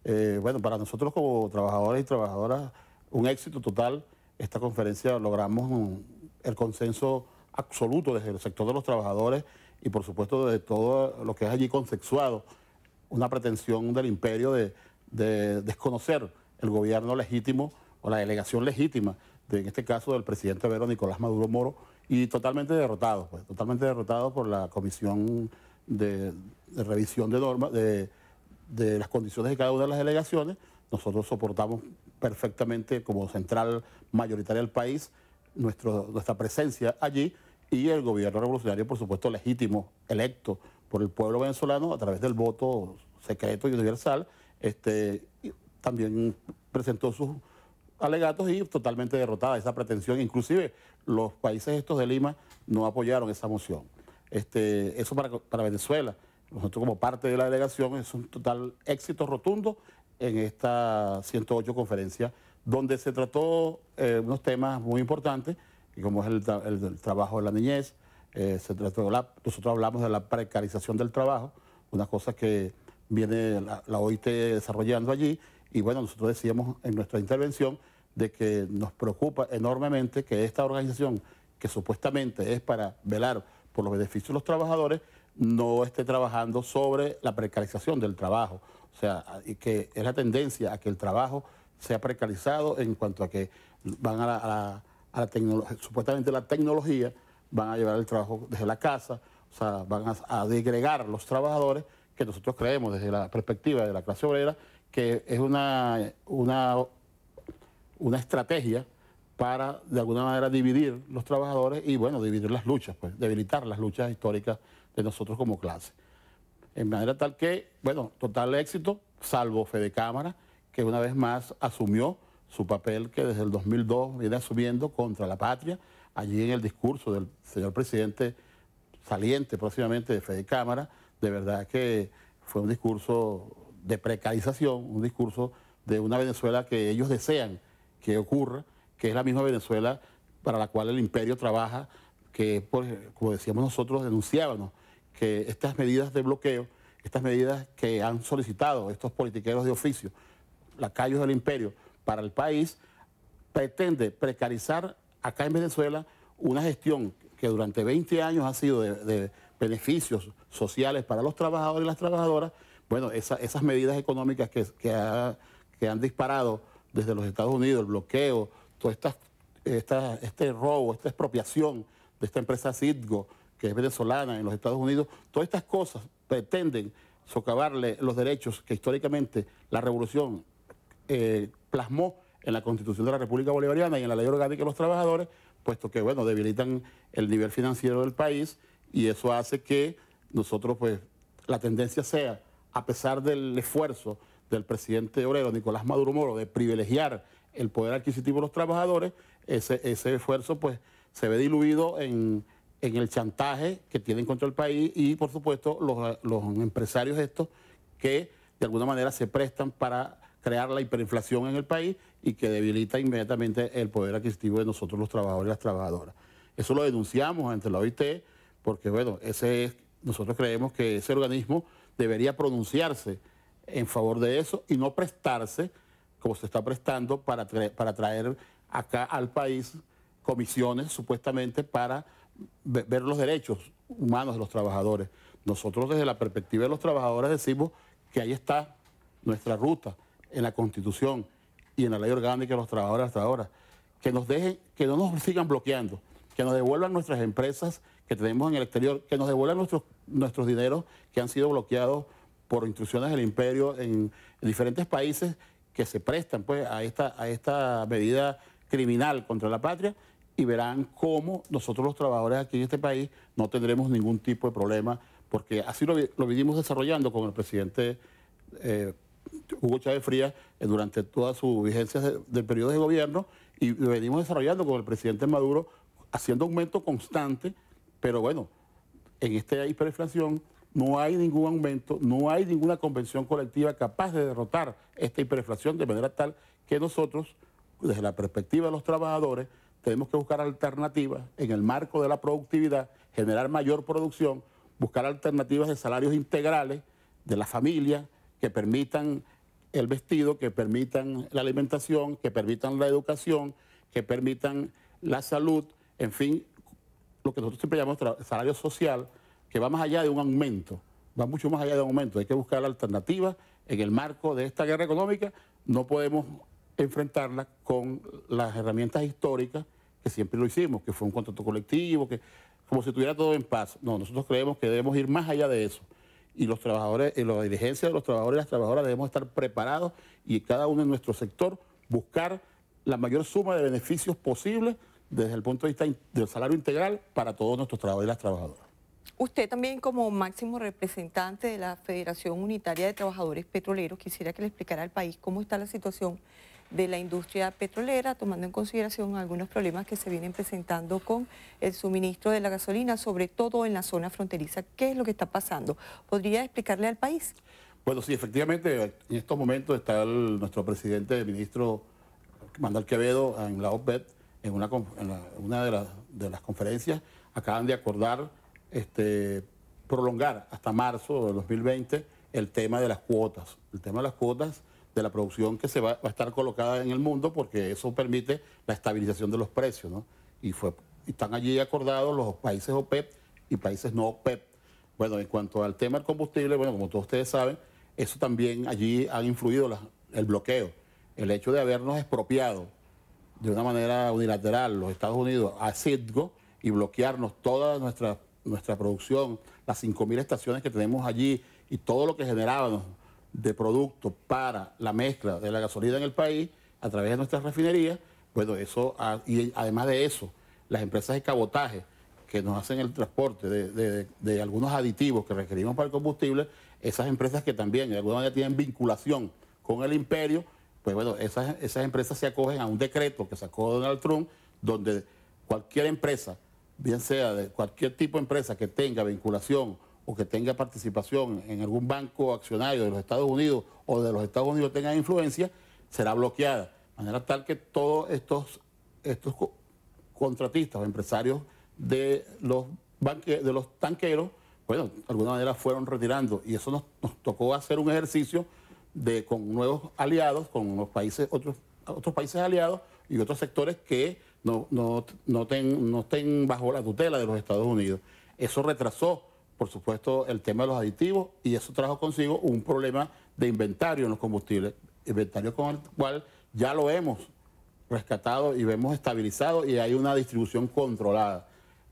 Eh, bueno, para nosotros como trabajadores y trabajadoras, un éxito total. Esta conferencia logramos el consenso absoluto desde el sector de los trabajadores y por supuesto de todo lo que es allí consensuado, una pretensión del imperio de, desconocer el gobierno legítimo o la delegación legítima, de, en este caso del presidente Vero Nicolás Maduro Moro, y totalmente derrotado, pues, totalmente derrotado por la comisión de, revisión de normas, de, de las condiciones de cada una de las delegaciones. Nosotros soportamos perfectamente como central mayoritaria del país nuestra presencia allí y el gobierno revolucionario, por supuesto, legítimo, electo por el pueblo venezolano a través del voto secreto y universal, este, también presentó sus alegatos y totalmente derrotada esa pretensión. Inclusive los países estos de Lima no apoyaron esa moción. Este, eso para, para Venezuela. Nosotros como parte de la delegación es un total éxito rotundo en esta 108 conferencia donde se trató eh, unos temas muy importantes, como es el, trabajo de la niñez, eh, se trató nosotros hablamos de la precarización del trabajo, una cosa que viene la, la, OIT desarrollando allí, y bueno, nosotros decíamos en nuestra intervención de que nos preocupa enormemente que esta organización, que supuestamente es para velar por los beneficios de los trabajadores, no esté trabajando sobre la precarización del trabajo, o sea, y que es la tendencia a que el trabajo se ha precarizado en cuanto a que van a la, tecnología, supuestamente la tecnología, van a llevar el trabajo desde la casa, o sea, van a, degregar los trabajadores que nosotros creemos desde la perspectiva de la clase obrera que es una, una, una estrategia para de alguna manera dividir los trabajadores y bueno, dividir las luchas, pues debilitar las luchas históricas de nosotros como clase. En manera tal que, bueno, total éxito, salvo fe de Cámara, que una vez más asumió su papel que desde el 2002 viene asumiendo contra la patria. Allí en el discurso del señor presidente saliente próximamente de Fede Cámara, de verdad que fue un discurso de precarización, un discurso de una Venezuela que ellos desean que ocurra, que es la misma Venezuela para la cual el imperio trabaja, que pues, como decíamos nosotros, denunciábamos que estas medidas de bloqueo, estas medidas que han solicitado estos politiqueros de oficio, la lacayos del imperio para el país, pretende precarizar acá en Venezuela una gestión que durante 20 años ha sido de, beneficios sociales para los trabajadores y las trabajadoras, bueno, esas medidas económicas que, que, han disparado desde los Estados Unidos, el bloqueo, todo este robo, esta expropiación de esta empresa Citgo, que es venezolana en los Estados Unidos, todas estas cosas pretenden socavarle los derechos que históricamente la revolución eh, plasmó en la Constitución de la República Bolivariana y en la Ley Orgánica de los Trabajadores, puesto que, bueno, debilitan el nivel financiero del país y eso hace que nosotros, pues, la tendencia sea, a pesar del esfuerzo del presidente obrero Nicolás Maduro Moro de privilegiar el poder adquisitivo de los trabajadores, ese, esfuerzo, pues, se ve diluido en, el chantaje que tienen contra el país y, por supuesto, los, los empresarios estos que de alguna manera se prestan para crear la hiperinflación en el país y que debilita inmediatamente el poder adquisitivo de nosotros los trabajadores y las trabajadoras. Eso lo denunciamos ante la OIT porque, bueno, ese nosotros creemos que ese organismo debería pronunciarse en favor de eso y no prestarse, como se está prestando, para, para traer acá al país comisiones supuestamente para ver los derechos humanos de los trabajadores. Nosotros desde la perspectiva de los trabajadores decimos que ahí está nuestra ruta en la Constitución y en la ley orgánica de los trabajadores hasta ahora, que nos dejen, que no nos sigan bloqueando, que nos devuelvan nuestras empresas que tenemos en el exterior, que nos devuelvan nuestros, nuestros dineros que han sido bloqueados por instrucciones del imperio en, diferentes países que se prestan pues, a, esta, a esta medida criminal contra la patria y verán cómo nosotros los trabajadores aquí en este país no tendremos ningún tipo de problema, porque así lo, lo vinimos desarrollando con el presidente eh, Hugo Chávez Frías eh, durante toda su vigencia de, del periodo de gobierno y venimos desarrollando con el presidente Maduro, haciendo aumento constante, pero bueno, en esta hiperinflación no hay ningún aumento, no hay ninguna convención colectiva capaz de derrotar esta hiperinflación de manera tal que nosotros, desde la perspectiva de los trabajadores, tenemos que buscar alternativas en el marco de la productividad, generar mayor producción, buscar alternativas de salarios integrales de la familia, que permitan el vestido, que permitan la alimentación, que permitan la educación, que permitan la salud, en fin, lo que nosotros siempre llamamos salario social, que va más allá de un aumento, va mucho más allá de un aumento. Hay que buscar alternativas en el marco de esta guerra económica. No podemos enfrentarla con las herramientas históricas que siempre lo hicimos, que fue un contrato colectivo, que como si tuviera todo en paz. No, nosotros creemos que debemos ir más allá de eso y los trabajadores, y la dirigencia de los trabajadores y las trabajadoras debemos estar preparados y cada uno en nuestro sector buscar la mayor suma de beneficios posibles desde el punto de vista del salario integral para todos nuestros trabajadores y las trabajadoras. Usted también como máximo representante de la Federación Unitaria de Trabajadores Petroleros, quisiera que le explicara al país cómo está la situación de la industria petrolera, tomando en consideración algunos problemas que se vienen presentando con el suministro de la gasolina, sobre todo en la zona fronteriza. ¿Qué es lo que está pasando? ¿Podría explicarle al país? Bueno, sí, efectivamente, en estos momentos está nuestro presidente, el ministro Mandal Quevedo, en la OPED, en una, una de, las conferencias, acaban de acordar este, prolongar hasta marzo de 2020 el tema de las cuotas. El tema de las cuotas de la producción que se va, a estar colocada en el mundo porque eso permite la estabilización de los precios, Y están allí acordados los países OPEP e y países no OPEP. E bueno, en cuanto al tema del combustible, bueno, como todos ustedes saben, eso también allí ha influido el bloqueo, el hecho de habernos expropiado de una manera unilateral los Estados Unidos a Citgo y bloquearnos toda nuestra, nuestra producción, las 5.000 estaciones que tenemos allí y todo lo que generábamos de productos para la mezcla de la gasolina en el país a través de nuestras refinerías, bueno, eso, y además de eso, las empresas de cabotaje que nos hacen el transporte de, algunos aditivos que requerimos para el combustible, esas empresas que también de alguna manera tienen vinculación con el imperio, pues bueno, esas, esas empresas se acogen a un decreto que sacó Donald Trump, donde cualquier empresa, bien sea de cualquier tipo de empresa que tenga vinculación o que tenga participación en algún banco accionario de los Estados Unidos o de los Estados Unidos tenga influencia, será bloqueada. De manera tal que todos estos, estos contratistas empresarios de los, de los tanqueros, bueno, de alguna manera fueron retirando. Y eso nos, tocó hacer un ejercicio de, con nuevos aliados, con países, otros, otros países aliados y otros sectores que no, no, no, no estén bajo la tutela de los Estados Unidos. Eso retrasó por supuesto, el tema de los aditivos y eso trajo consigo un problema de inventario en los combustibles, inventario con el cual ya lo hemos rescatado y vemos estabilizado y hay una distribución controlada.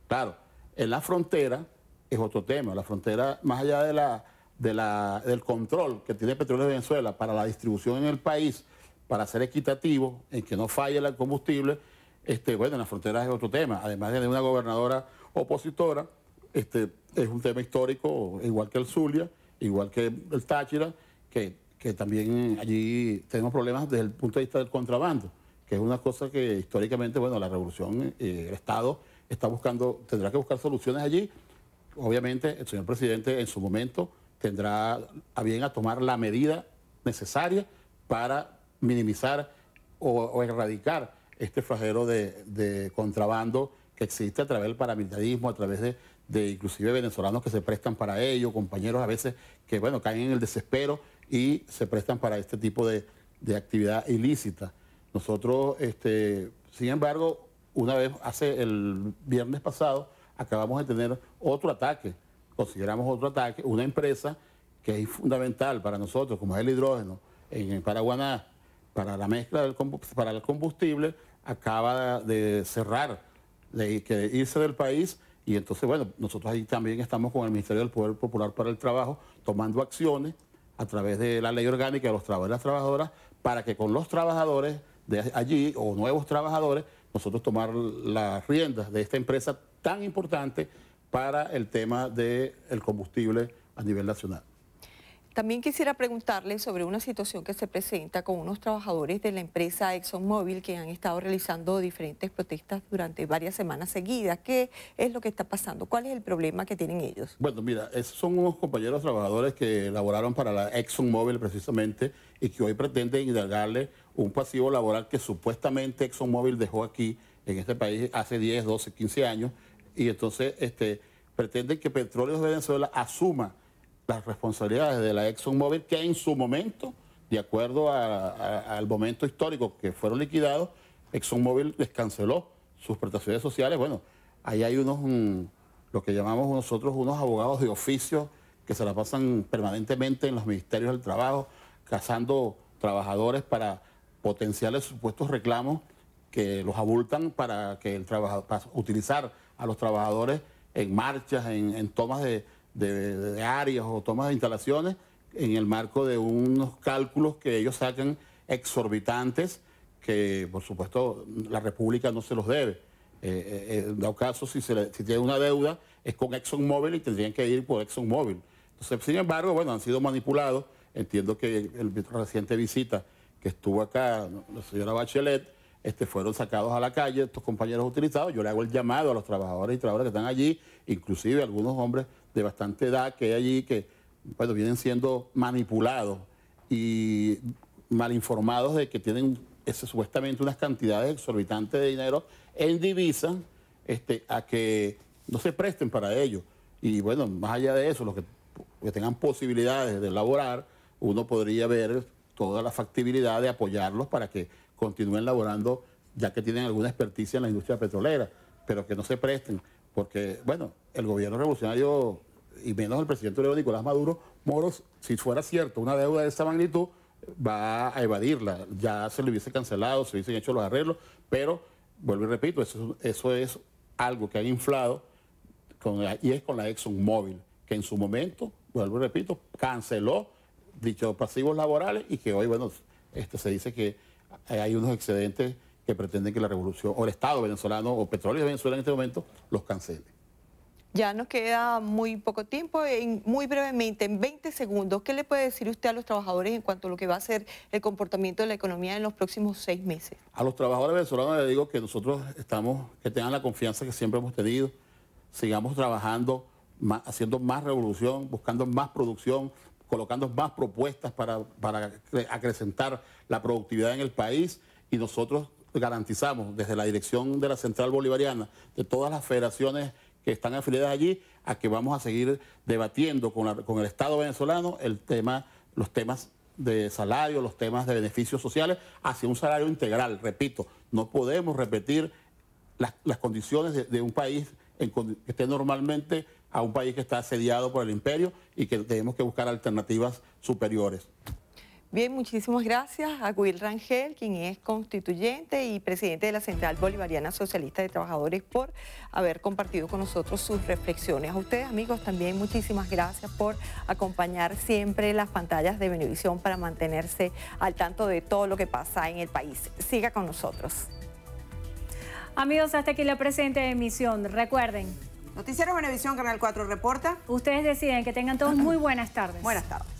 Claro, en la frontera es otro tema, la frontera más allá de la, de la, del control que tiene Petróleo de Venezuela para la distribución en el país, para ser equitativo, en que no falle el combustible, este, bueno, en la frontera es otro tema, además de una gobernadora opositora, este, es un tema histórico, igual que el Zulia, igual que el Táchira, que, también allí tenemos problemas desde el punto de vista del contrabando, que es una cosa que históricamente, bueno, la revolución, y eh, el Estado está buscando, tendrá que buscar soluciones allí. Obviamente, el señor presidente en su momento tendrá a bien a tomar la medida necesaria para minimizar o, erradicar este flagelo de, de contrabando que existe a través del paramilitarismo, a través de, de inclusive venezolanos que se prestan para ello, compañeros a veces que, bueno, caen en el desespero y se prestan para este tipo de, actividad ilícita. Nosotros, este, sin embargo, una vez hace el viernes pasado, acabamos de tener otro ataque, consideramos otro ataque, una empresa que es fundamental para nosotros, como es el hidrógeno, en el Paraguaná, para la mezcla del para el combustible, acaba de cerrar, de irse del país y entonces, bueno, nosotros ahí también estamos con el Ministerio del Poder Popular para el Trabajo tomando acciones a través de la ley orgánica de los trabajadores y las trabajadoras para que con los trabajadores de allí o nuevos trabajadores nosotros tomar las riendas de esta empresa tan importante para el tema del combustible a nivel nacional. También quisiera preguntarle sobre una situación que se presenta con unos trabajadores de la empresa ExxonMobil que han estado realizando diferentes protestas durante varias semanas seguidas. ¿Qué es lo que está pasando? ¿Cuál es el problema que tienen ellos? Bueno, mira, esos son unos compañeros trabajadores que laboraron para la ExxonMobil precisamente y que hoy pretenden indagarle un pasivo laboral que supuestamente ExxonMobil dejó aquí en este país hace 10, 12, 15 años y entonces este, pretenden que Petróleos de Venezuela asuma las responsabilidades de la ExxonMobil que en su momento, de acuerdo al momento histórico que fueron liquidados, ExxonMobil descanceló sus prestaciones sociales. Bueno, ahí hay unos, mm, lo que llamamos nosotros unos abogados de oficio que se la pasan permanentemente en los ministerios del trabajo, cazando trabajadores para potenciales supuestos reclamos que los abultan para que el utilizar a los trabajadores en marchas, en tomas de, de, áreas o tomas de instalaciones en el marco de unos cálculos que ellos sacan exorbitantes que por supuesto la República no se los debe. Eh, eh, eh, en dado caso, si, se tiene una deuda, es con ExxonMobil y tendrían que ir por ExxonMobil. Entonces, sin embargo, bueno, han sido manipulados. Entiendo que el, reciente visita que estuvo acá, la señora Bachelet, este, fueron sacados a la calle estos compañeros utilizados. Yo le hago el llamado a los trabajadores y trabajadoras que están allí inclusive algunos hombres de bastante edad que hay allí que bueno, vienen siendo manipulados y mal informados de que tienen supuestamente unas cantidades exorbitantes de dinero en divisas este, a que no se presten para ello. Y bueno, más allá de eso, los que, tengan posibilidades de elaborar, uno podría ver toda la factibilidad de apoyarlos para que continúen laborando, ya que tienen alguna experticia en la industria petrolera, pero que no se presten. Porque, bueno, el gobierno revolucionario, y menos el presidente León Nicolás Maduro, Moros, si fuera cierto una deuda de esta magnitud, va a evadirla. Ya se le hubiese cancelado, se hubiesen hecho los arreglos, pero, vuelvo y repito, eso, eso es algo que han inflado con y es con la ExxonMobil, que en su momento, vuelvo y repito, canceló dichos pasivos laborales y que hoy, bueno, este, se dice que hay unos excedentes que pretenden que la revolución o el Estado venezolano o petróleo de Venezuela en este momento los cancele. Ya nos queda muy poco tiempo, eh, muy brevemente, en 20 segundos, ¿qué le puede decir usted a los trabajadores en cuanto a lo que va a ser el comportamiento de la economía en los próximos seis meses? A los trabajadores venezolanos les digo que nosotros estamos, que tengan la confianza que siempre hemos tenido, sigamos trabajando, haciendo más revolución, buscando más producción, colocando más propuestas para, para acrecentar la productividad en el país y nosotros garantizamos desde la dirección de la Central Bolivariana, de todas las federaciones que están afiliadas allí, a que vamos a seguir debatiendo con, el Estado venezolano el tema, los temas de salario, los temas de beneficios sociales, hacia un salario integral. Repito, no podemos repetir las, condiciones de, un país en, que esté normalmente a un país que está asediado por el imperio y que tenemos que buscar alternativas superiores. Bien, muchísimas gracias a Will Rangel, quien es constituyente y presidente de la Central Bolivariana Socialista de Trabajadores, por haber compartido con nosotros sus reflexiones. A ustedes, amigos, también muchísimas gracias por acompañar siempre las pantallas de Benevisión para mantenerse al tanto de todo lo que pasa en el país. Siga con nosotros. Amigos, hasta aquí la presente emisión. Recuerden. Noticiero Benevisión, Canal 4 reporta. Ustedes deciden que tengan todos muy buenas tardes. Buenas tardes.